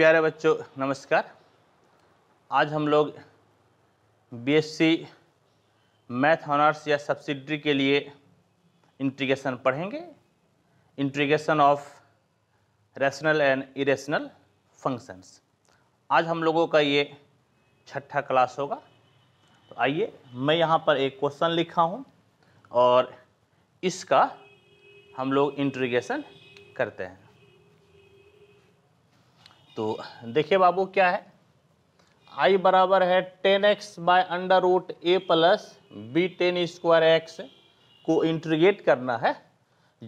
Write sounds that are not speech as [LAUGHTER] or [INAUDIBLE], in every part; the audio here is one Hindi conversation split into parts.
प्यारे बच्चों नमस्कार आज हम लोग बीएससी मैथ ऑनर्स या सब्सिडरी के लिए इंट्रीगेशन पढ़ेंगे integration of rational and irrational functions आज हम लोगों का ये छठा क्लास होगा तो आइए मैं यहाँ पर एक क्वेश्चन लिखा हूँ और इसका हम लोग इंट्रीगेशन करते हैं तो देखिए बाबू क्या है i बराबर है tan x by under root a plus b tan square x को इंट्रीगेट करना है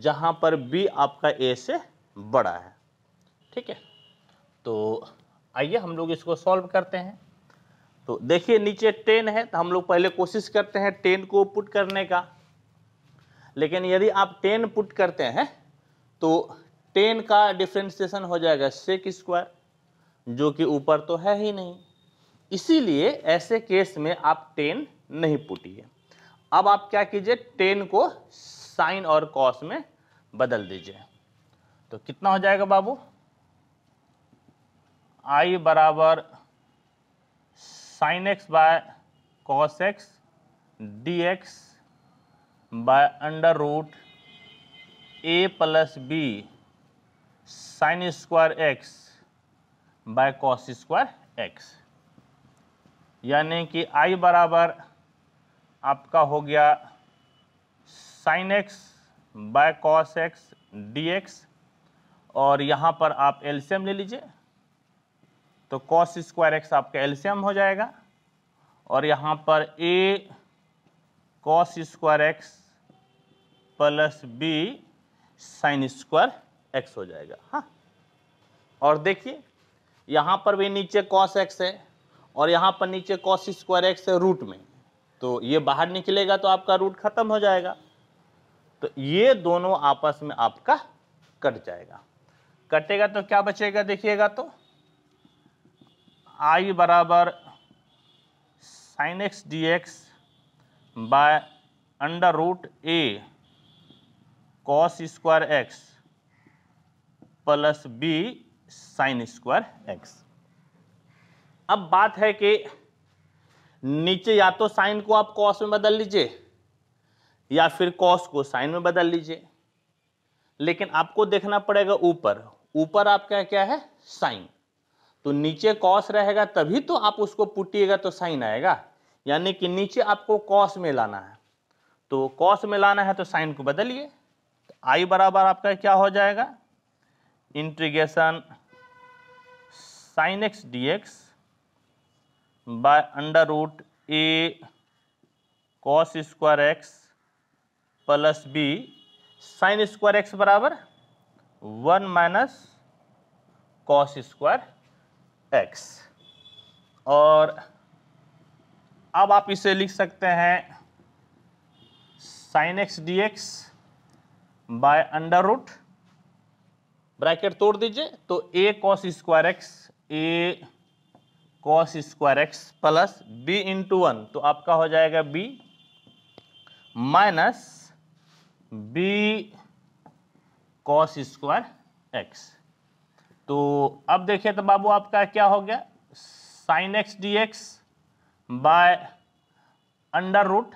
जहां पर b आपका a से बड़ा है ठीक है तो आइए हम लोग इसको सॉल्व करते हैं तो देखिए नीचे टेन है तो हम लोग पहले कोशिश करते हैं टेन को पुट करने का लेकिन यदि आप टेन पुट करते हैं तो टेन का डिफ्रेंसिएशन हो जाएगा सेक स्क्वायर जो कि ऊपर तो है ही नहीं इसीलिए ऐसे केस में आप टेन नहीं पुटिए अब आप क्या कीजिए टेन को साइन और कॉस में बदल दीजिए तो कितना हो जाएगा बाबू आई बराबर sine x by cos x d x by under root a plus b sine square x by cos square x यानी कि आई बराबर आपका हो गया sine x by cos x d x और यहाँ पर आप एल्शियम ले लीजिए तो कॉस स्क्वायर एक्स आपका एल्सियम हो जाएगा और यहाँ पर a cos square x plus b sine square x हो जाएगा हाँ और देखिए यहाँ पर भी नीचे कॉस एक्स है और यहाँ पर नीचे कॉस स्क्वायर एक्स है रूट में तो ये बाहर निकलेगा तो आपका रूट खत्म हो जाएगा तो ये दोनों आपस में आपका कट जाएगा कटेगा तो क्या बचेगा देखिएगा तो आई बराबर sine x d x by under root a cos square x plus b sine square x अब बात है कि नीचे या तो साइन को आप कॉस में बदल लीजिए या फिर कॉस को साइन में बदल लीजिए लेकिन आपको देखना पड़ेगा ऊपर ऊपर आपका क्या है साइन तो नीचे कॉस रहेगा तभी तो आप उसको पुटिएगा तो साइन आएगा यानी कि नीचे आपको कॉस में लाना है तो कॉस में लाना है तो साइन को बदलिए तो आई बराबर आपका क्या हो जाएगा integration sine x d x by under root a cos square x plus b sine square x बराबर one minus cos square x और अब आप इसे लिख सकते हैं sine x d x by under root bracket तोड़ दीजिए तो a cos square x a cos square x plus b into one तो आपका हो जाएगा b minus b cos square x तो अब देखिए तो बाबू आपका क्या हो गया sine x d x by under root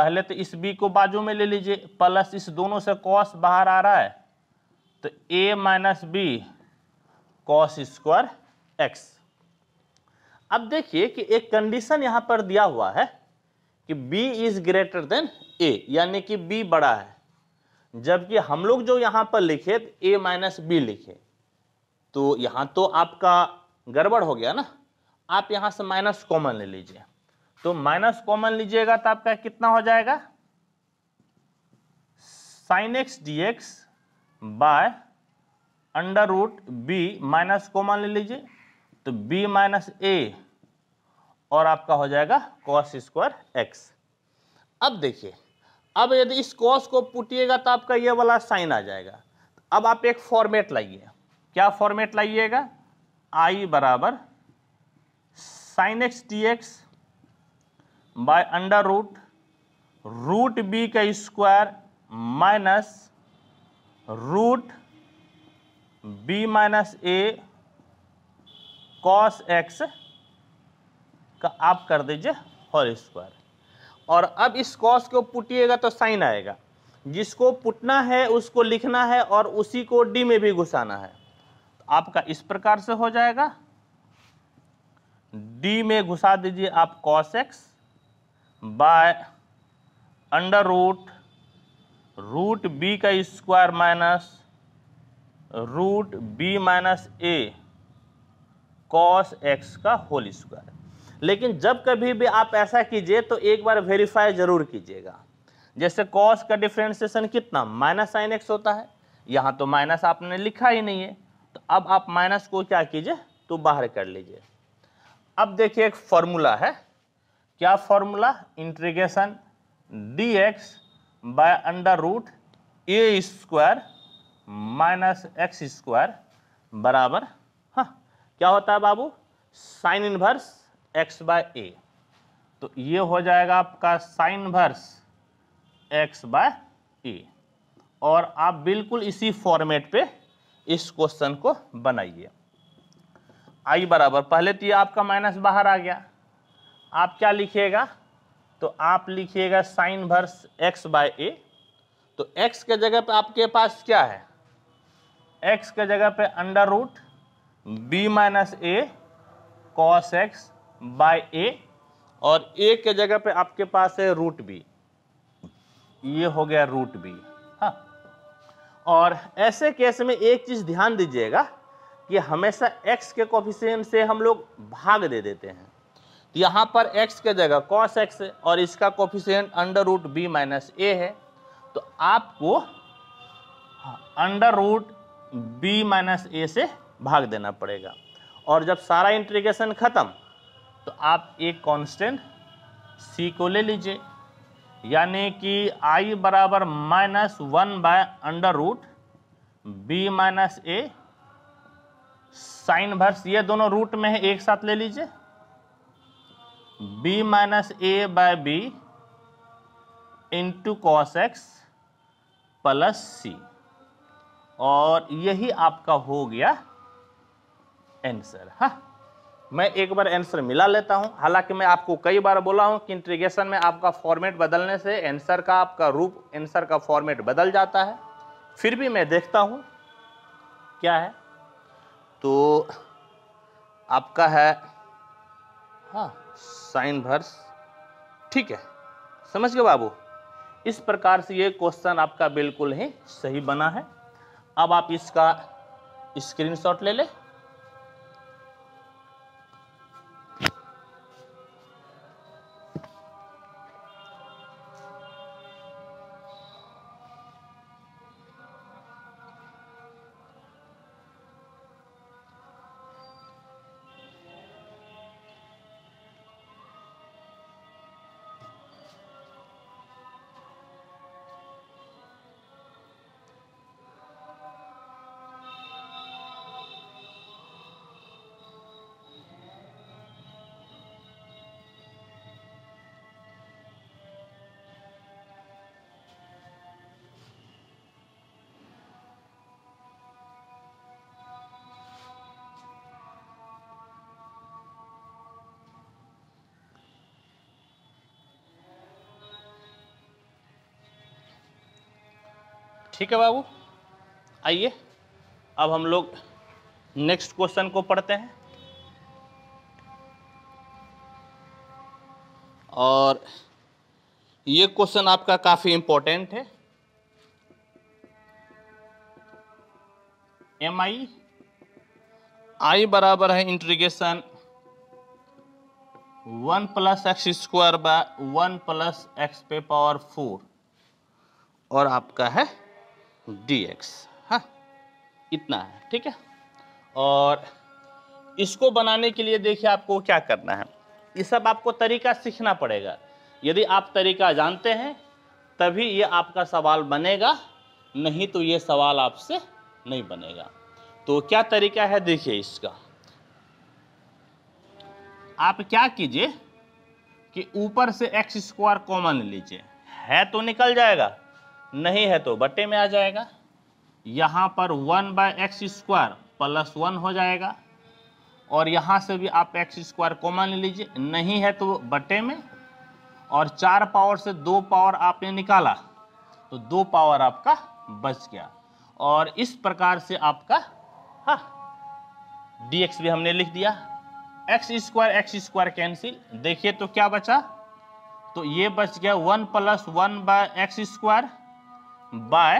पहले तो इस बी को बाजू में ले लीजिए प्लस इस दोनों से कॉस बाहर आ रहा है तो a minus b cos square x अब देखिए कि एक कंडीशन यहां पर दिया हुआ है कि b is greater than a यानी कि b बड़ा है जबकि हम लोग जो यहां पर लिखे तो a माइनस बी लिखे तो यहां तो आपका गड़बड़ हो गया ना आप यहां से माइनस कॉमन ले लीजिए तो माइनस कॉमन लीजिएगा तो आपका कितना हो जाएगा sine x d x by under root B minus common ले लीजिए तो बी माइनस ए और आपका हो जाएगा कॉस स्क्वायर एक्स अब देखिए अब यदि इस कॉस को पुटिएगा तो आपका ये वाला साइन आ जाएगा अब आप एक फॉर्मेट लाइए क्या फॉर्मेट लाइएगा आई बराबर sine X T X by under root root B का square minus root B minus ए कॉस एक्स का आप कर दीजिए होल स्क्वायर और अब इस कॉस को पुटिएगा तो साइन आएगा जिसको पुटना है उसको लिखना है और उसी को डी में भी घुसाना है तो आपका इस प्रकार से हो जाएगा डी में घुसा दीजिए आप cos x by under root root B का square minus root B minus ए कॉस एक्स का होल स्क्वायर लेकिन जब कभी भी आप ऐसा कीजिए तो एक बार वेरीफाई जरूर कीजिएगा जैसे कॉस का डिफ्रेंसिएशन कितना माइनस साइन एक्स होता है यहाँ तो माइनस आपने लिखा ही नहीं है तो अब आप माइनस को क्या कीजिए तो बाहर कर लीजिए अब देखिए एक फॉर्मूला है क्या formula integration d x by under root a square minus x square बराबर हाँ क्या होता है बाबू sine inverse x by a तो ये हो जाएगा आपका sine inverse x by a और आप बिल्कुल इसी फॉर्मेट पे इस क्वेश्चन को बनाइए आई बराबर पहले तो ये आपका माइनस बाहर आ गया आप क्या लिखिएगा तो आप लिखिएगा sine verse x by a तो एक्स के जगह पे आपके पास क्या है एक्स के जगह पे under root B minus A cos x by a और ए के जगह पे आपके पास है रूट बी ये हो गया रूट बी हाँ और ऐसे केस में एक चीज़ ध्यान दीजिएगा कि हमेशा एक्स के कॉफिशियंट से हम लोग भाग दे देते हैं तो यहाँ पर एक्स के जगह कॉस एक्स है और इसका coefficient under root B minus a है तो आपको अंडर हाँ, रूट बी माइनस ए से भाग देना पड़ेगा और जब सारा इंटीग्रेशन ख़त्म तो आप एक कांस्टेंट सी को ले लीजिए यानी कि आई बराबर minus one by under root B minus a sine verse ये दोनों रूट में है एक साथ ले लीजिए b minus a by b into cos x plus c और यही आपका हो गया आंसर हाँ मैं एक बार आंसर मिला लेता हूं हालांकि मैं आपको कई बार बोला हूं कि इंट्रीगेशन में आपका फॉर्मेट बदलने से आंसर का आपका रूप आंसर का फॉर्मेट बदल जाता है फिर भी मैं देखता हूं क्या है तो आपका है हाँ साइन भर्स ठीक है समझ गए बाबू इस प्रकार से ये क्वेश्चन आपका बिल्कुल ही सही बना है अब आप इसका स्क्रीनशॉट ले लें ठीक है बाबू आइए अब हम लोग नेक्स्ट क्वेश्चन को पढ़ते हैं और ये क्वेश्चन आपका काफ़ी इंपॉर्टेंट है एम आई आई बराबर है integration one plus x square by one plus x पे पावर फोर और आपका है डी एक्स हाँ इतना है ठीक है और इसको बनाने के लिए देखिए आपको क्या करना है ये सब आपको तरीका सीखना पड़ेगा यदि आप तरीका जानते हैं तभी ये आपका सवाल बनेगा नहीं तो ये सवाल आपसे नहीं बनेगा तो क्या तरीका है देखिए इसका आप क्या कीजिए कि ऊपर से एक्स स्क्वायर कॉमन लीजिए है तो निकल जाएगा नहीं है तो बट्टे में आ जाएगा यहाँ पर one by x square plus one हो जाएगा और यहाँ से भी आप एक्स स्क्वायर कॉमन ले लीजिए नहीं है तो बट्टे में और चार पावर से दो पावर आपने निकाला तो दो पावर आपका बच गया और इस प्रकार से आपका हाँ डी एक्स भी हमने लिख दिया x square x square cancel देखिए तो क्या बचा तो ये बच गया one plus one by x square by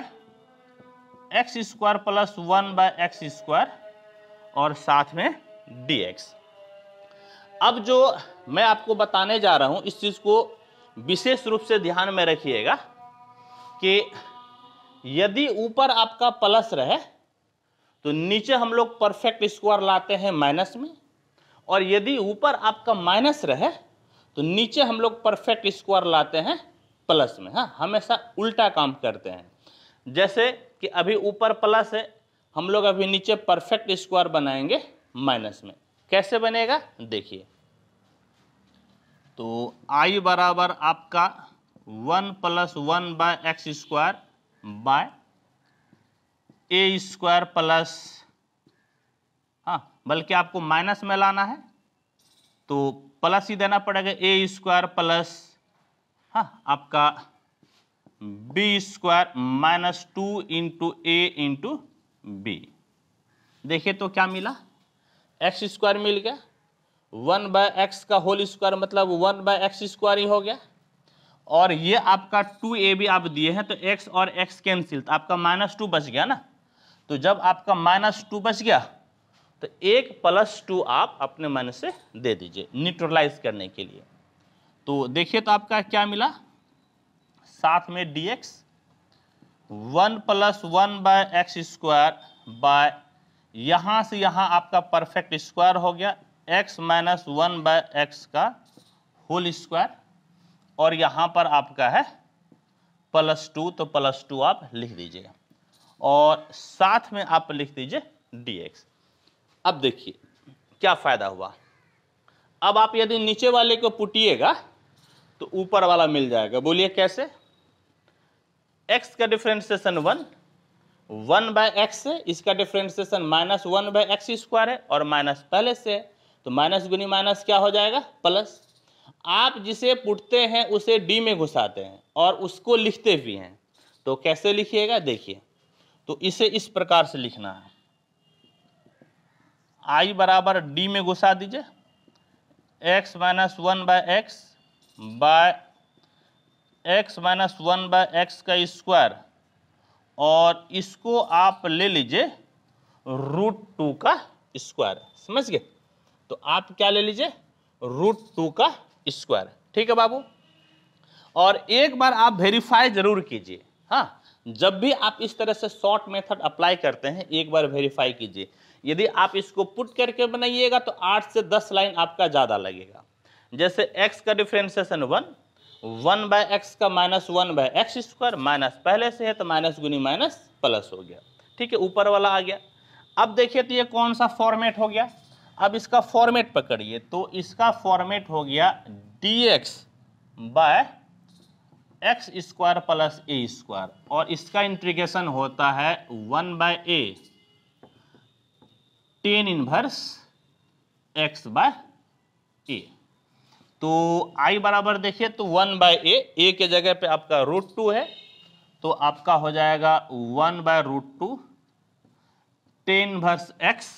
x square plus one by x square और साथ में डी एक्स अब जो मैं आपको बताने जा रहा हूं इस चीज़ को विशेष रूप से ध्यान में रखिएगा कि यदि ऊपर आपका प्लस रहे तो नीचे हम लोग परफेक्ट स्क्वायर लाते हैं माइनस में और यदि ऊपर आपका माइनस रहे तो नीचे हम लोग परफेक्ट स्क्वायर लाते हैं प्लस में हाँ हमेशा उल्टा काम करते हैं जैसे कि अभी ऊपर प्लस है हम लोग अभी नीचे परफेक्ट स्क्वायर बनाएंगे माइनस में कैसे बनेगा देखिए तो आई बराबर आपका one plus one by x square by a square plus हाँ बल्कि आपको माइनस में लाना है तो प्लस ही देना पड़ेगा ए स्क्वायर प्लस हाँ आपका b square minus two into a into b देखिए तो क्या मिला एक्स स्क्वायर मिल गया वन बाय एक्स का होल स्क्वायर मतलब वन बाय एक्स स्क्वायर ही हो गया और ये आपका टू ए भी आप दिए हैं तो एक्स और एक्स कैंसिल तो आपका माइनस टू बच गया ना तो जब आपका माइनस टू बच गया तो एक प्लस टू आप अपने मन से दे दीजिए न्यूट्रलाइज करने के लिए तो देखिए तो आपका क्या मिला साथ में d x one plus one by x square by यहाँ से यहाँ आपका परफेक्ट स्क्वायर हो गया x minus one by x का होल स्क्वायर और यहाँ पर आपका है प्लस टू तो प्लस टू आप लिख दीजिएगा और साथ में आप लिख दीजिए डी एक्स अब देखिए क्या फ़ायदा हुआ अब आप यदि नीचे वाले को पुटिएगा तो ऊपर वाला मिल जाएगा बोलिए कैसे एक्स का differentiation one one by x से इसका differentiation minus one by x square है और माइनस पहले से तो माइनस गुनी माइनस क्या हो जाएगा प्लस आप जिसे पुटते हैं उसे डी में घुसाते हैं और उसको लिखते भी हैं तो कैसे लिखिएगा देखिए तो इसे इस प्रकार से लिखना है आई बराबर डी में घुसा दीजिए x minus one by x by x minus one by x का स्क्वायर और इसको आप ले लीजिए रूट टू का स्क्वायर समझ गए तो आप क्या ले लीजिए रूट टू का स्क्वायर ठीक है बाबू और एक बार आप वेरीफाई जरूर कीजिए हाँ जब भी आप इस तरह से शॉर्ट मेथड अप्लाई करते हैं एक बार वेरीफाई कीजिए यदि आप इसको पुट करके बनाइएगा तो आठ से दस लाइन आपका ज़्यादा लगेगा जैसे x का differentiation one one by x का minus one by x square minus पहले से है तो माइनस गुनी माइनस प्लस हो गया ठीक है ऊपर वाला आ गया अब देखिए तो ये कौन सा फॉर्मेट हो गया अब इसका फॉर्मेट पकड़िए तो इसका फॉर्मेट हो गया d x by x square plus a square और इसका इंट्रीगेशन होता है one by a tan inverse x by a तो आई बराबर देखिए तो वन बाय ए ए के जगह पे आपका रूट टू है तो आपका हो जाएगा one by root two tan inverse x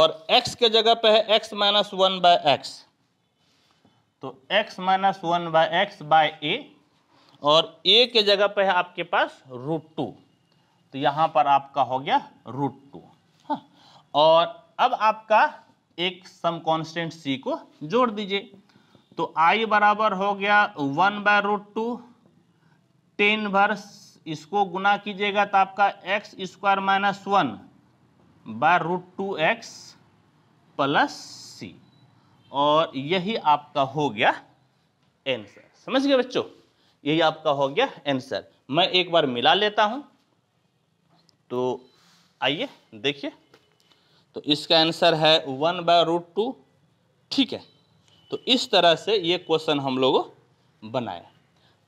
और एक्स के जगह पे है x minus one by x तो x minus one by x by a और ए के जगह पे है आपके पास रूट टू तो यहां पर आपका हो गया रूट टू हाँ। और अब आपका एक सम कांस्टेंट सी को जोड़ दीजिए तो आई बराबर हो गया one by root two tan inverse इसको गुना कीजिएगा तो आपका x square minus one by root two x plus c और यही आपका हो गया आंसर समझ गए बच्चों यही आपका हो गया आंसर मैं एक बार मिला लेता हूं तो आइए देखिए तो इसका आंसर है वन बाय रूट टू ठीक है तो इस तरह से ये क्वेश्चन हम लोग बनाए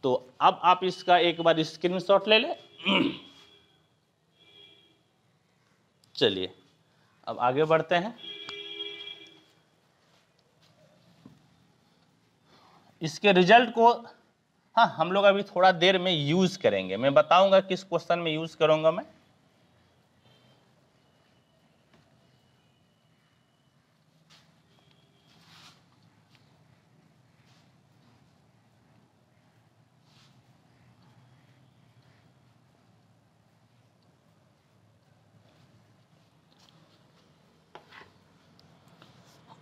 तो अब आप इसका एक बार स्क्रीनशॉट ले लें चलिए अब आगे बढ़ते हैं इसके रिजल्ट को हाँ हम लोग अभी थोड़ा देर में यूज़ करेंगे मैं बताऊंगा किस क्वेश्चन में यूज़ करूंगा मैं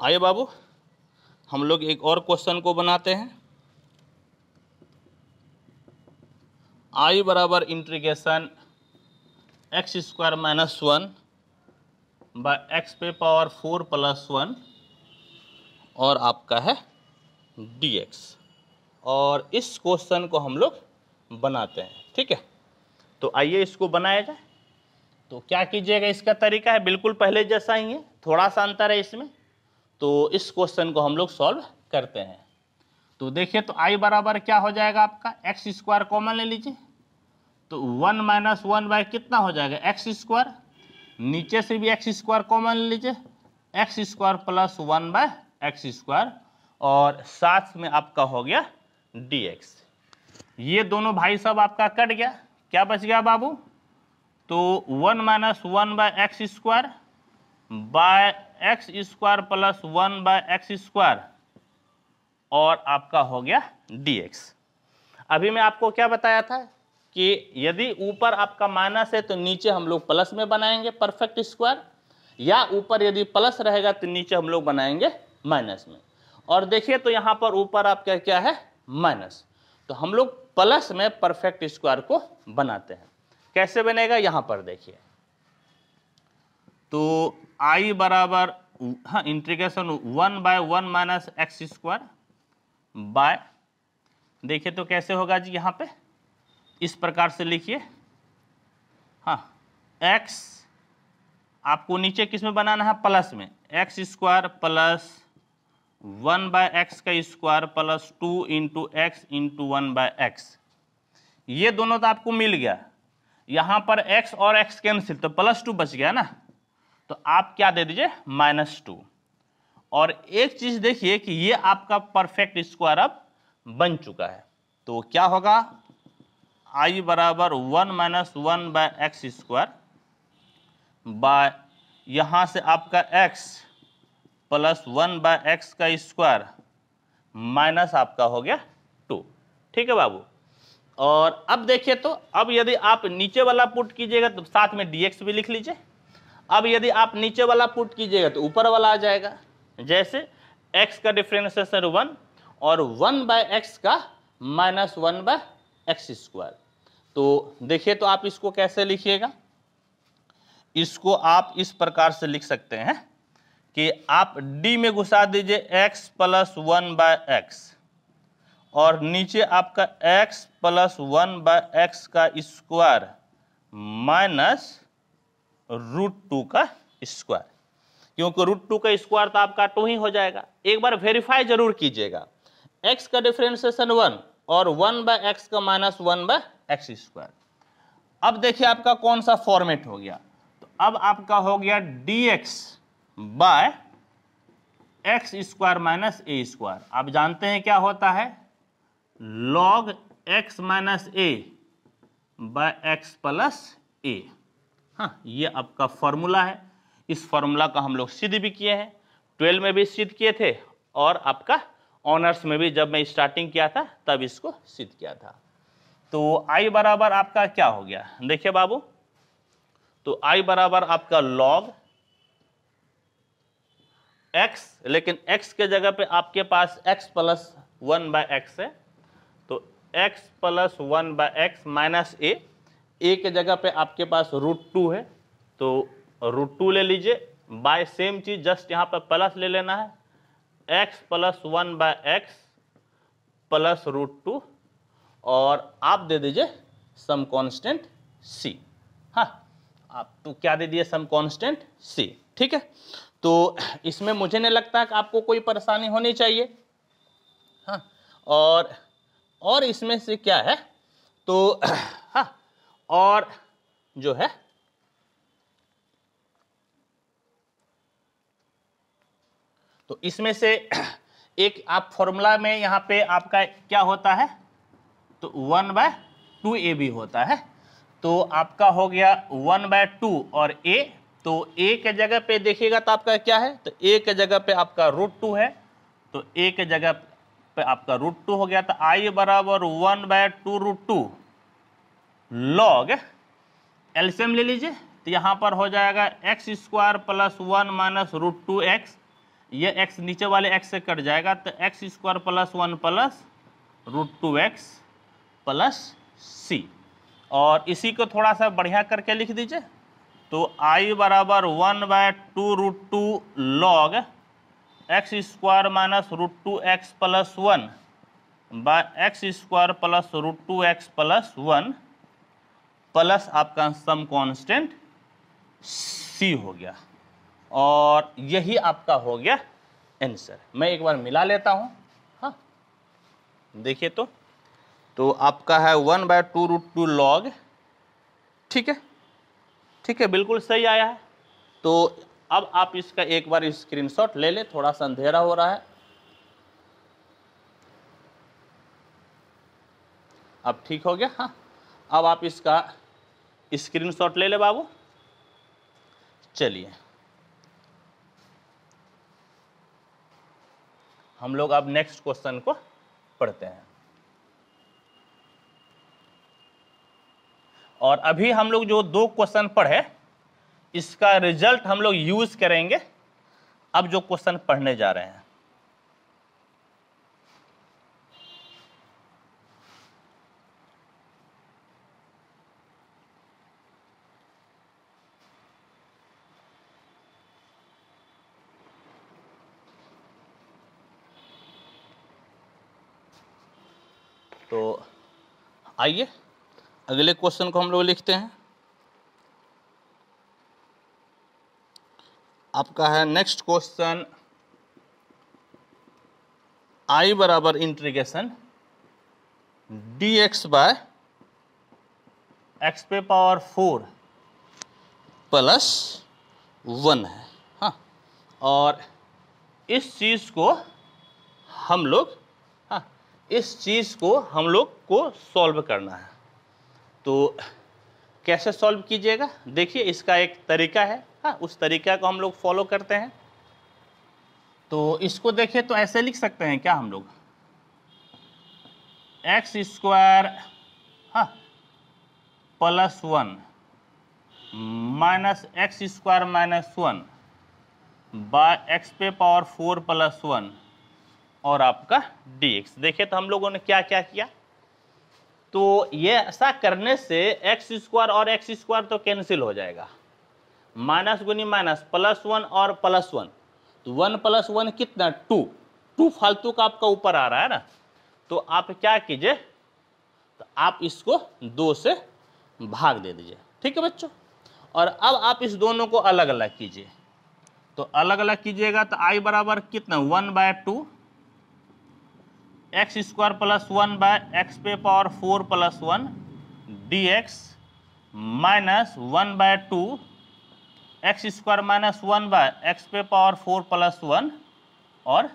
आइए बाबू हम लोग एक और क्वेश्चन को बनाते हैं आई बराबर integration x square minus one by x पे पावर फोर प्लस वन और आपका है एक्स और इस क्वेश्चन को हम लोग बनाते हैं ठीक है तो आइए इसको बनाया जाए तो क्या कीजिएगा इसका तरीका है बिल्कुल पहले जैसा ही है थोड़ा सा अंतर है इसमें तो इस क्वेश्चन को हम लोग सॉल्व करते हैं तो देखिए तो आई बराबर क्या हो जाएगा आपका एक्स स्क्वायर कॉमन ले लीजिए तो वन माइनस वन बाय कितना हो जाएगा एक्स स्क्वायर नीचे से भी एक्स स्क्वायर कॉमन ले लीजिए x square plus one by x square और साथ में आपका हो गया डी एक्स ये दोनों भाई साहब आपका कट गया क्या बच गया बाबू तो one minus one by x square by x square plus one by x square और आपका हो गया डी एक्स अभी मैं आपको क्या बताया था कि यदि ऊपर आपका माइनस है तो नीचे हम लोग प्लस में बनाएंगे परफेक्ट स्क्वायर या ऊपर यदि प्लस रहेगा तो नीचे हम लोग बनाएंगे माइनस में और देखिए तो यहाँ पर ऊपर आपका क्या है माइनस तो हम लोग प्लस में परफेक्ट स्क्वायर को बनाते हैं कैसे बनेगा यहाँ पर देखिए तो आई बराबर हाँ integration one by one minus x square by देखिए तो कैसे होगा जी यहाँ पे इस प्रकार से लिखिए हाँ एक्स आपको नीचे किस में बनाना है प्लस में x square plus one by x का square plus two into x into one by x ये दोनों तो आपको मिल गया यहाँ पर एक्स और एक्स कैंसिल तो प्लस टू बच गया ना तो आप क्या दे दीजिए माइनस टू और एक चीज़ देखिए कि ये आपका परफेक्ट स्क्वायर अब बन चुका है तो क्या होगा आई बराबर one minus one by x square by यहाँ से आपका x plus one by x का स्क्वायर माइनस आपका हो गया टू ठीक है बाबू और अब देखिए तो अब यदि आप नीचे वाला पुट कीजिएगा तो साथ में डीएक्स भी लिख लीजिए अब यदि आप नीचे वाला पुट कीजिएगा तो ऊपर वाला आ जाएगा जैसे एक्स का डिफ्रेंसिएशन वन और वन बाय एक्स का minus one by x square तो देखिए तो आप इसको कैसे लिखिएगा इसको आप इस प्रकार से लिख सकते हैं कि आप डी में घुसा दीजिए x plus one by x और नीचे आपका x plus one by x का स्क्वायर माइनस रूट टू का स्क्वायर क्योंकि रूट टू का स्क्वायर तो आपका टू ही हो जाएगा एक बार वेरीफाई जरूर कीजिएगा एक्स का डिफ्रेंसिएशन वन और वन बाय एक्स का minus one by x square अब देखिए आपका कौन सा फॉर्मेट हो गया तो अब आपका हो गया d x by x square minus a square आप जानते हैं क्या होता है log x minus a by x plus a हाँ ये आपका फॉर्मूला है इस फॉर्मूला का हम लोग सिद्ध भी किए हैं ट्वेल्व में भी सिद्ध किए थे और आपका ऑनर्स में भी जब मैं स्टार्टिंग किया था तब इसको सिद्ध किया था तो आई बराबर आपका क्या हो गया देखिए बाबू तो आई बराबर आपका लॉग एक्स लेकिन एक्स के जगह पे आपके पास x plus one by x है तो x plus one by x minus a a के जगह पे आपके पास रूट टू है तो रूट टू ले लीजिए बाय सेम चीज जस्ट यहाँ पर प्लस ले लेना है x plus one by x plus root two और आप दे दीजिए सम कांस्टेंट सी हाँ आप तो क्या दे दिए सम कांस्टेंट सी ठीक है तो इसमें मुझे नहीं लगता कि आपको कोई परेशानी होनी चाहिए हाँ और और इसमें से क्या है तो हाँ और जो है तो इसमें से [CLEARS THROAT] एक आप फॉर्मूला में यहां पे आपका क्या होता है तो one by two a b होता है तो आपका हो गया वन बाय टू और ए तो ए के जगह पे देखिएगा तो आपका क्या है तो ए के जगह पे आपका रूट टू है तो ए के जगह पे आपका रूट टू हो गया तो आई बराबर one by two root two log एल्सियम ले लीजिए तो यहाँ पर हो जाएगा x square plus one minus root two x ये एक्स नीचे वाले एक्स से कट जाएगा तो x square plus one plus root two x plus c और इसी को थोड़ा सा बढ़िया करके लिख दीजिए तो आई बराबर one by two root two log x square minus root two x plus one by x square plus root two x plus one plus आपका सम कांस्टेंट सी हो गया और यही आपका हो गया आंसर मैं एक बार मिला लेता हूँ हाँ देखिए तो तो आपका है one by two root two log ठीक है ठीक है बिल्कुल सही आया है तो अब आप इसका एक बार स्क्रीनशॉट ले ले थोड़ा सा अंधेरा हो रहा है अब ठीक हो गया हाँ अब आप इसका स्क्रीन शॉट ले ले बाबू चलिए हम लोग अब नेक्स्ट क्वेश्चन को पढ़ते हैं और अभी हम लोग जो दो क्वेश्चन पढ़े इसका रिजल्ट हम लोग यूज करेंगे अब जो क्वेश्चन पढ़ने जा रहे हैं आइए अगले क्वेश्चन को हम लोग लिखते हैं आपका है नेक्स्ट क्वेश्चन आई बराबर integration d x by x पे पावर फोर प्लस वन है हाँ और इस चीज़ को हम लोग इस चीज़ को हम लोग को सॉल्व करना है तो कैसे सॉल्व कीजिएगा देखिए इसका एक तरीका है हाँ उस तरीका को हम लोग फॉलो करते हैं तो इसको देखिए तो ऐसे लिख सकते हैं क्या हम लोग एक्स स्क्वायर हाँ plus one minus x square minus one by x पे पावर फोर प्लस वन और आपका डी एक्स देखिए तो हम लोगों ने क्या क्या किया तो ये ऐसा करने से एक्स स्क्वायर और एक्स स्क्वायर तो कैंसिल हो जाएगा माइनस गुनी माइनस प्लस वन और प्लस वन तो वन प्लस वन कितना टू टू फालतू का आपका ऊपर आ रहा है ना तो आप क्या कीजिए तो आप इसको दो से भाग दे दीजिए ठीक है बच्चों और अब आप इस दोनों को अलग अलग कीजिए तो अलग अलग कीजिएगा तो आई बराबर कितना one by two x square plus one by x पे power four plus one d x minus one by two x square minus one by x पे पावर फोर प्लस वन और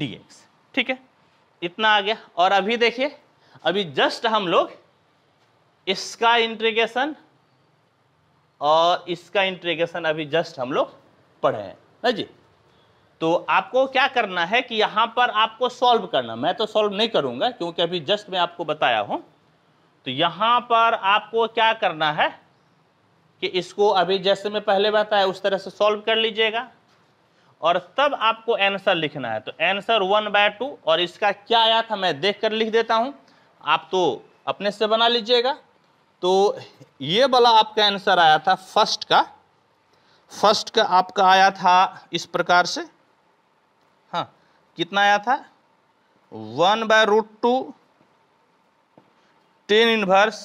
डी एक्स ठीक है इतना आ गया और अभी देखिए अभी जस्ट हम लोग इसका इंट्रीगेशन और इसका इंट्रीगेशन अभी जस्ट हम लोग पढ़े हैं ना जी तो आपको क्या करना है कि यहाँ पर आपको सॉल्व करना मैं तो सॉल्व नहीं करूँगा क्योंकि अभी जस्ट मैं आपको बताया हूँ तो यहाँ पर आपको क्या करना है कि इसको अभी जैसे मैं पहले बताया उस तरह से सॉल्व कर लीजिएगा और तब आपको आंसर लिखना है तो आंसर वन बाय टू और इसका क्या आया था मैं देख कर लिख देता हूँ आप तो अपने से बना लीजिएगा तो ये वाला आपका आंसर आया था फर्स्ट का फर्स्ट का आपका आया था इस प्रकार से कितना आया था one by root two tan inverse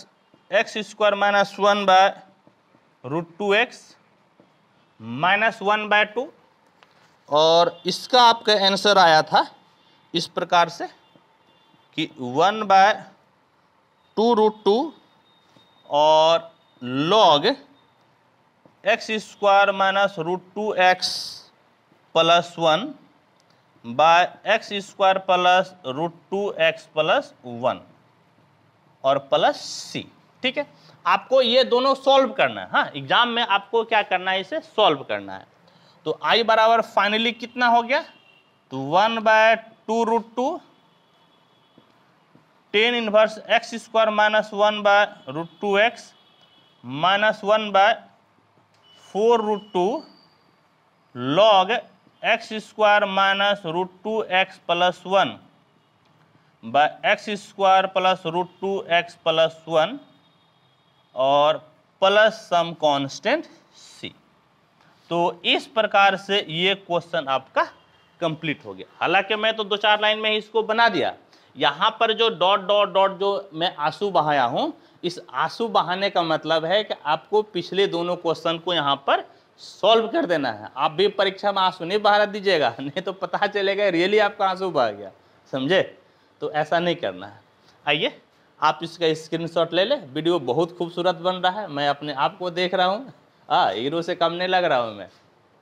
x square minus one by root two x minus one by two और इसका आपका आंसर आया था इस प्रकार से कि one by two root two और log x square minus root two x plus one by x square plus root two x plus one और प्लस सी ठीक है आपको ये दोनों सॉल्व करना है हाँ एग्जाम में आपको क्या करना है इसे सॉल्व करना है तो आई बराबर फाइनली कितना हो गया तो one by two root two tan inverse x square minus one by root two x minus one by four root two log x square minus root two x plus one by x square plus root two x plus one और प्लस सम कांस्टेंट सी तो इस प्रकार से ये क्वेश्चन आपका कंप्लीट हो गया हालांकि मैं तो दो चार लाइन में ही इसको बना दिया यहाँ पर जो डॉट डॉट डॉट जो मैं आंसू बहाया हूँ इस आंसू बहाने का मतलब है कि आपको पिछले दोनों क्वेश्चन को यहाँ पर सॉल्व कर देना है आप भी परीक्षा में आंसू नहीं बहारा दीजिएगा नहीं तो पता चलेगा रियली आपका आंसू बह गया समझे तो ऐसा नहीं करना है आइए आप इसका स्क्रीनशॉट ले लें वीडियो बहुत खूबसूरत बन रहा है मैं अपने आप को देख रहा हूँ हाँ हीरो से कम नहीं लग रहा हूँ मैं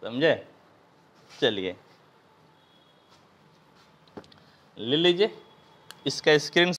समझे चलिए ले लीजिए इसका स्क्रीन